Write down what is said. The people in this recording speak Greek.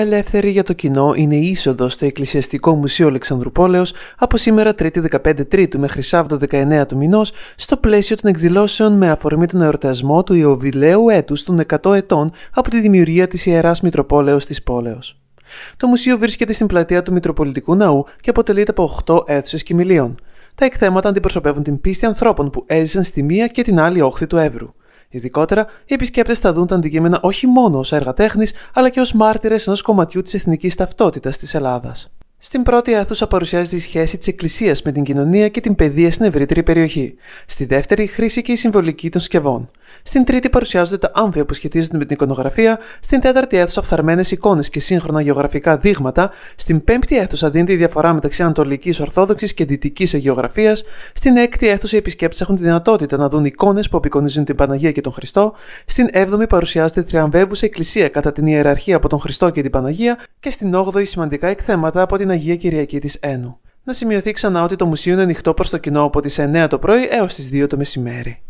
Ελεύθερη για το κοινό είναι η είσοδος στο Εκκλησιαστικό μουσείο Αλεξανδρουπόλεως από σήμερα 3η 15 Τρίτου μέχρι Σάββατο 19 του μηνός στο πλαίσιο των εκδηλώσεων με αφορμή τον εορτασμό του Ιωβιλέου έτους των 100 ετών από τη δημιουργία της ιεράς Μητροπόλεως της Πόλεως. Το μουσείο βρίσκεται στην πλατεία του Μητροπολιτικού Ναού και αποτελείται από 8 αίθουσες κοιμηλίων. Τα εκθέματα αντιπροσωπεύουν την πίστη ανθρώπων που έζησαν στη μία και την άλλη όχθη του Εύρου. Ειδικότερα, οι επισκέπτες θα δουν τα αντικείμενα όχι μόνο ως έργα τέχνης, αλλά και ως μάρτυρες ενός κομματιού της εθνικής ταυτότητας της Ελλάδας. Στην πρώτη αίθουσα παρουσιάζεται η σχέση της Εκκλησίας με την κοινωνία και την παιδεία στην ευρύτερη περιοχή. Στη δεύτερη, η χρήση και η συμβολική των σκευών. Στην τρίτη, παρουσιάζονται τα άμβια που σχετίζονται με την εικονογραφία. Στην τέταρτη αίθουσα, φθαρμένες εικόνες και σύγχρονα γεωγραφικά δείγματα. Στην πέμπτη αίθουσα, δίνεται η διαφορά μεταξύ Ανατολικής Ορθόδοξης και Δυτικής Αγιογραφίας. Στην έκτη αίθουσα, οι επισκέπτες έχουν τη δυνατότητα να δουν εικόνες που απεικονίζουν την Παναγία και τον Χριστό. Στην έβδομη, παρουσιάζεται η Εκκλησία κατά την ιεραρχία από τον Χριστό και την Παναγία. Και στην όγδοη, σημαντικά εκθέματα από την την Αγία Κυριακή της Ένου. Να σημειωθεί ξανά ότι το μουσείο είναι ανοιχτό προς το κοινό από τις 9 το πρωί έως τις 2 το μεσημέρι.